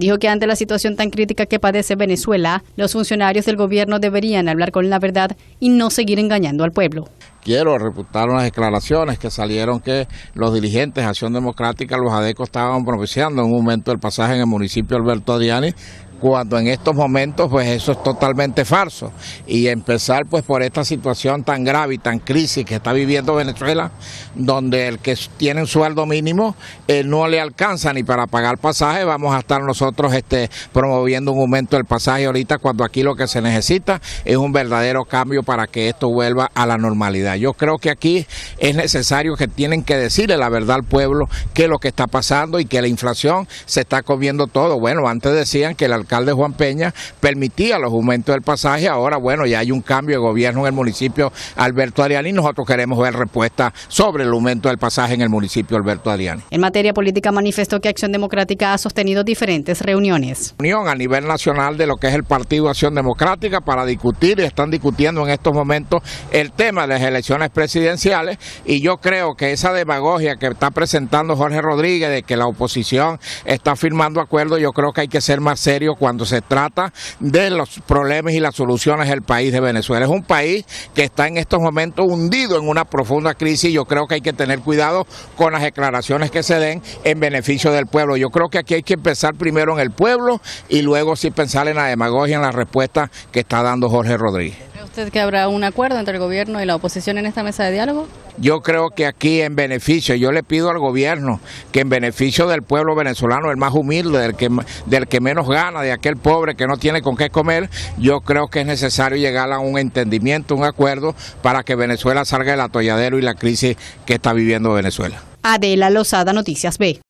Dijo que ante la situación tan crítica que padece Venezuela, los funcionarios del gobierno deberían hablar con la verdad y no seguir engañando al pueblo. Quiero reputar unas declaraciones que salieron que los dirigentes de Acción Democrática, los ADECO, estaban propiciando en un momento del pasaje en el municipio Alberto Adiani cuando en estos momentos pues eso es totalmente falso. Y empezar pues por esta situación tan grave y tan crisis que está viviendo Venezuela, donde el que tiene un sueldo mínimo no le alcanza ni para pagar pasaje, vamos a estar nosotros este, promoviendo un aumento del pasaje ahorita cuando aquí lo que se necesita es un verdadero cambio para que esto vuelva a la normalidad. Yo creo que aquí es necesario que tienen que decirle la verdad al pueblo que lo que está pasando y que la inflación se está comiendo todo. Bueno, antes decían que el alcalde Juan Peña permitía los aumentos del pasaje. Ahora, bueno, ya hay un cambio de gobierno en el municipio Alberto Ariani. Nosotros queremos ver respuesta sobre el aumento del pasaje en el municipio Alberto Ariani. En materia política manifestó que Acción Democrática ha sostenido diferentes reuniones. Unión a nivel nacional de lo que es el Partido Acción Democrática para discutir y están discutiendo en estos momentos el tema de las elecciones presidenciales y yo creo que esa demagogia que está presentando Jorge Rodríguez de que la oposición está firmando acuerdos, yo creo que hay que ser más serio cuando se trata de los problemas y las soluciones del país de Venezuela. Es un país que está en estos momentos hundido en una profunda crisis y yo creo que hay que tener cuidado con las declaraciones que se den en beneficio del pueblo. Yo creo que aquí hay que empezar primero en el pueblo y luego sí pensar en la demagogia, en la respuesta que está dando Jorge Rodríguez usted que habrá un acuerdo entre el gobierno y la oposición en esta mesa de diálogo? Yo creo que aquí en beneficio, yo le pido al gobierno que en beneficio del pueblo venezolano, el más humilde, del que, del que menos gana, de aquel pobre que no tiene con qué comer, yo creo que es necesario llegar a un entendimiento, un acuerdo para que Venezuela salga del atolladero y la crisis que está viviendo Venezuela. Adela Lozada, Noticias B.